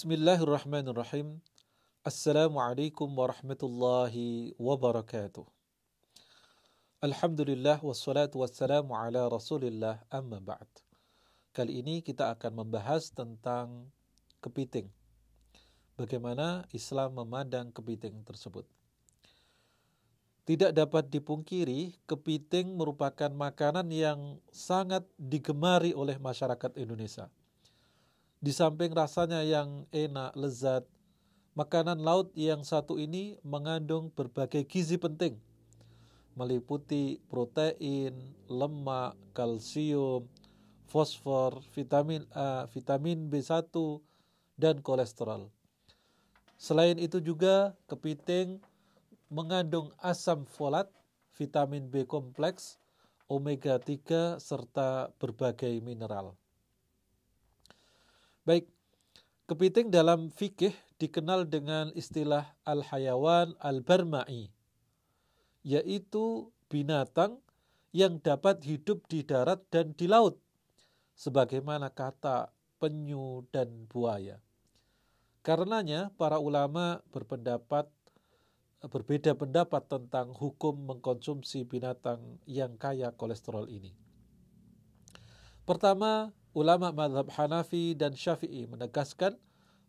Bismillahirrahmanirrahim. Assalamualaikum warahmatullahi wabarakatuh. Alhamdulillah wassalatu wassalamu ala rasulillah amma ba'd. Kali ini kita akan membahas tentang kepiting. Bagaimana Islam memandang kepiting tersebut. Tidak dapat dipungkiri, kepiting merupakan makanan yang sangat digemari oleh masyarakat Indonesia di samping rasanya yang enak, lezat, makanan laut yang satu ini mengandung berbagai gizi penting, meliputi protein, lemak, kalsium, fosfor, vitamin A, vitamin B1, dan kolesterol. Selain itu juga kepiting mengandung asam folat, vitamin B kompleks, omega 3 serta berbagai mineral. Baik, kepiting dalam fikih dikenal dengan istilah al-hayawan al-barma'i, yaitu binatang yang dapat hidup di darat dan di laut, sebagaimana kata penyu dan buaya. Karenanya, para ulama berpendapat berbeda pendapat tentang hukum mengkonsumsi binatang yang kaya kolesterol ini. Pertama, ulama madhab Hanafi dan Syafi'i menegaskan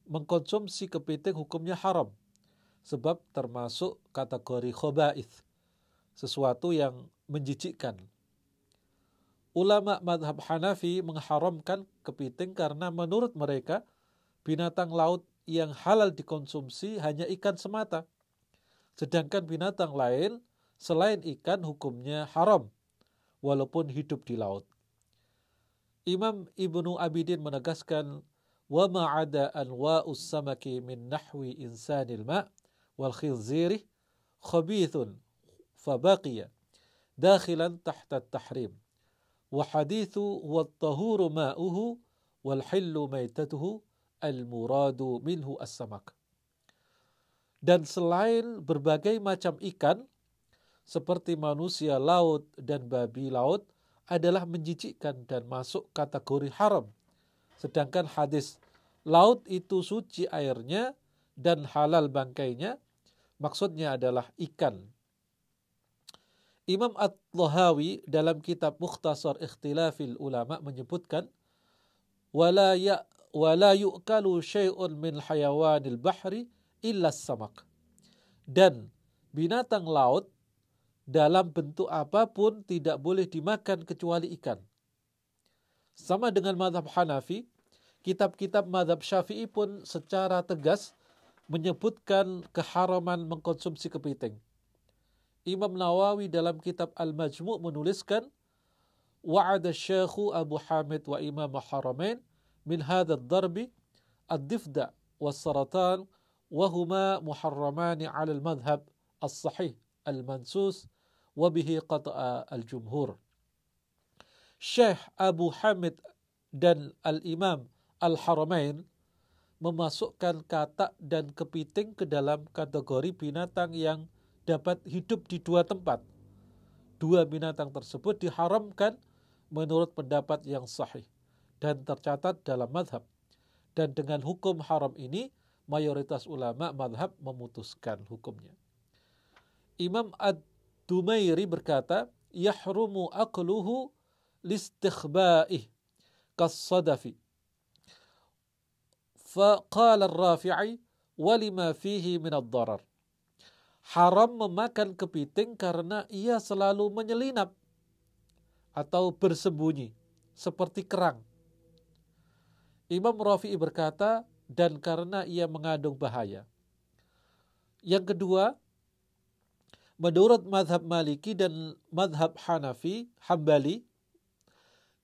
mengkonsumsi kepiting hukumnya haram sebab termasuk kategori khobaith, sesuatu yang menjijikkan. Ulama madhab Hanafi mengharamkan kepiting karena menurut mereka binatang laut yang halal dikonsumsi hanya ikan semata. Sedangkan binatang lain selain ikan hukumnya haram, walaupun hidup di laut. Imam Ibnu Abidin menegaskan wa ada anwa'u samaki min nahwi insanil ma' wal khinziri khabithun fabaqiya dakhilan tahta at tahrim wa hadithu wat tahuru ma'uhu wal hillu maitatuhu al muradu minhu as-samak dan selain berbagai macam ikan seperti manusia laut dan babi laut adalah menjijikkan dan masuk kategori haram. Sedangkan hadis laut itu suci airnya dan halal bangkainya maksudnya adalah ikan. Imam At-Tahawi dalam kitab Mukhtasar Ikhtilafil Ulama menyebutkan wala ya wala yu'kalu syai'un min hayawanil bahri illa samak. Dan binatang laut dalam bentuk apapun tidak boleh dimakan kecuali ikan. Sama dengan mazhab Hanafi, kitab-kitab mazhab Syafi'i pun secara tegas menyebutkan keharaman mengkonsumsi kepiting. Imam Nawawi dalam kitab Al-Majmu' menuliskan, "Wa'ada Syekhu Abu Hamid wa Imam Haramain min hadha ad-darbi ad-difda' was-saratan wa huma muharramani 'ala al-madhhab as-sahih al وبه قطع الجمهور. شيخ أبو Syekh Abu Hamid dan Al-Imam Al-Haramain memasukkan katak dan kepiting ke dalam kategori binatang yang dapat hidup di dua tempat. Dua binatang tersebut diharamkan menurut pendapat yang sahih dan tercatat dalam madhab. Dan dengan hukum haram ini, mayoritas ulama madhab memutuskan hukumnya. Imam Ad-Dumairi berkata, yahrumu aqluhu listikhba'ih kassadafi. Faqala al-Rafi'i, walima fihi minad darar. Haram memakan kepiting karena ia selalu menyelinap atau bersembunyi seperti kerang. Imam Rafi'i berkata, dan karena ia mengandung bahaya. Yang kedua, menurut mazhab Maliki dan mazhab Hanafi, Hambali,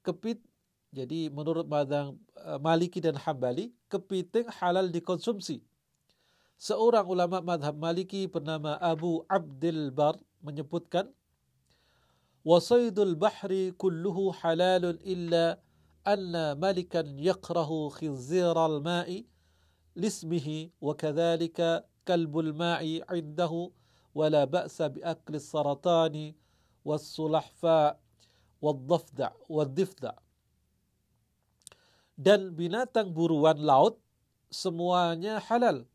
kepit jadi menurut mazhab eh, Maliki dan Hambali, kepiting halal dikonsumsi. Seorang ulama mazhab Maliki bernama Abu Abdul Bar menyebutkan Wasaidul bahri kulluhu halalun illa anna malikan yakrahu khizir al-ma'i lismihi wa kadhalika kalbul ma'i indahu ولا بأس بأكل السرطان والسلحفاء والضفدع والضفدع dan binatang buruan laut semuanya halal.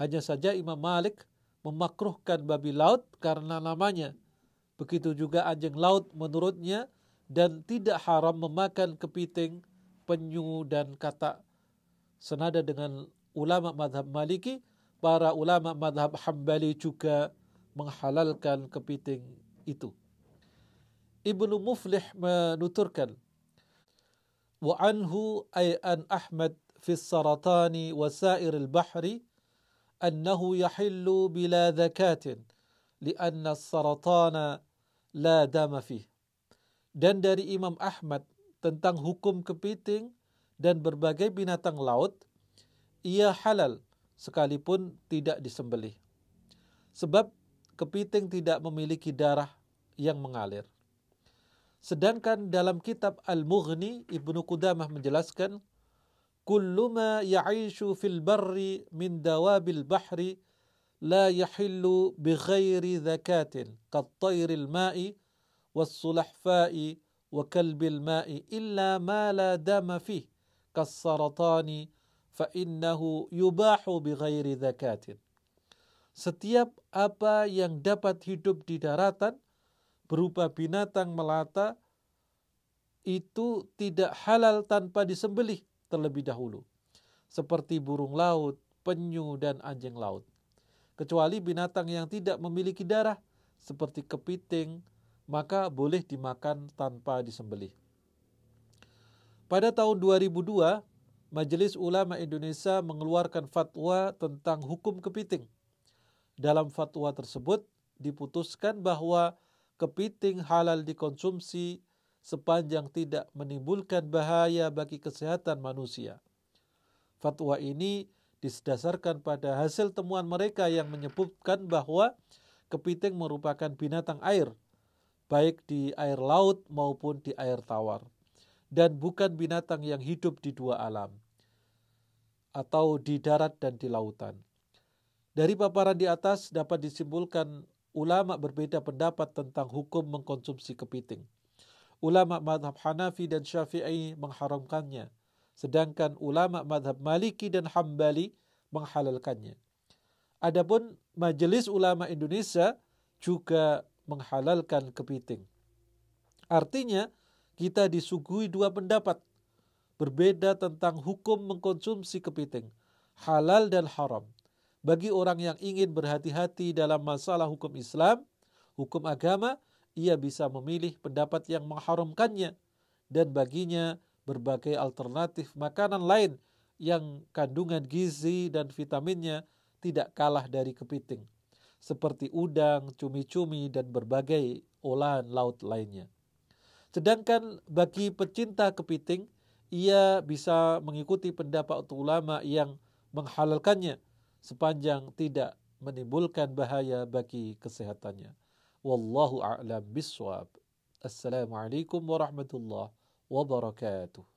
Hanya saja Imam Malik memakruhkan babi laut karena namanya. Begitu juga anjing laut menurutnya dan tidak haram memakan kepiting, penyu dan kata Senada dengan ulama madhab maliki, para ulama madhab Hanbali juga menghalalkan kepiting itu. Ibnu Muflih menuturkan wa anhu ay an Ahmad fi saratani wa sa'ir al-bahri annahu yahillu bila zakatin li'anna as-saratana la dama fi dan dari Imam Ahmad tentang hukum kepiting dan berbagai binatang laut ia halal sekalipun tidak disembelih. Sebab kepiting tidak memiliki darah yang mengalir. Sedangkan dalam kitab Al-Mughni, Ibnu Qudamah menjelaskan, "Kullu ma ya'ishu fil barri min dawabil bahri la yahillu bi ghairi zakatin qat-tayril ma'i was-sulahfa'i wa kalbil ma'i illa ma la dama fihi kas-saratani." فَإِنَّهُ يُبَاحُ بِغَيْرِ zakatin. Setiap apa yang dapat hidup di daratan berupa binatang melata itu tidak halal tanpa disembelih terlebih dahulu. Seperti burung laut, penyu, dan anjing laut. Kecuali binatang yang tidak memiliki darah seperti kepiting, maka boleh dimakan tanpa disembelih. Pada tahun 2002, Majelis Ulama Indonesia mengeluarkan fatwa tentang hukum kepiting. Dalam fatwa tersebut diputuskan bahwa kepiting halal dikonsumsi sepanjang tidak menimbulkan bahaya bagi kesehatan manusia. Fatwa ini didasarkan pada hasil temuan mereka yang menyebutkan bahwa kepiting merupakan binatang air, baik di air laut maupun di air tawar dan bukan binatang yang hidup di dua alam atau di darat dan di lautan. Dari paparan di atas dapat disimpulkan ulama berbeda pendapat tentang hukum mengkonsumsi kepiting. Ulama madhab Hanafi dan Syafi'i mengharamkannya, sedangkan ulama madhab Maliki dan Hambali menghalalkannya. Adapun Majelis Ulama Indonesia juga menghalalkan kepiting. Artinya, kita disuguhi dua pendapat berbeda tentang hukum mengkonsumsi kepiting, halal dan haram. Bagi orang yang ingin berhati-hati dalam masalah hukum Islam, hukum agama, ia bisa memilih pendapat yang mengharamkannya dan baginya berbagai alternatif makanan lain yang kandungan gizi dan vitaminnya tidak kalah dari kepiting, seperti udang, cumi-cumi, dan berbagai olahan laut lainnya. Sedangkan bagi pecinta kepiting, ia bisa mengikuti pendapat ulama yang menghalalkannya sepanjang tidak menimbulkan bahaya bagi kesehatannya. Wallahu a'lam biswab. Assalamualaikum warahmatullahi wabarakatuh.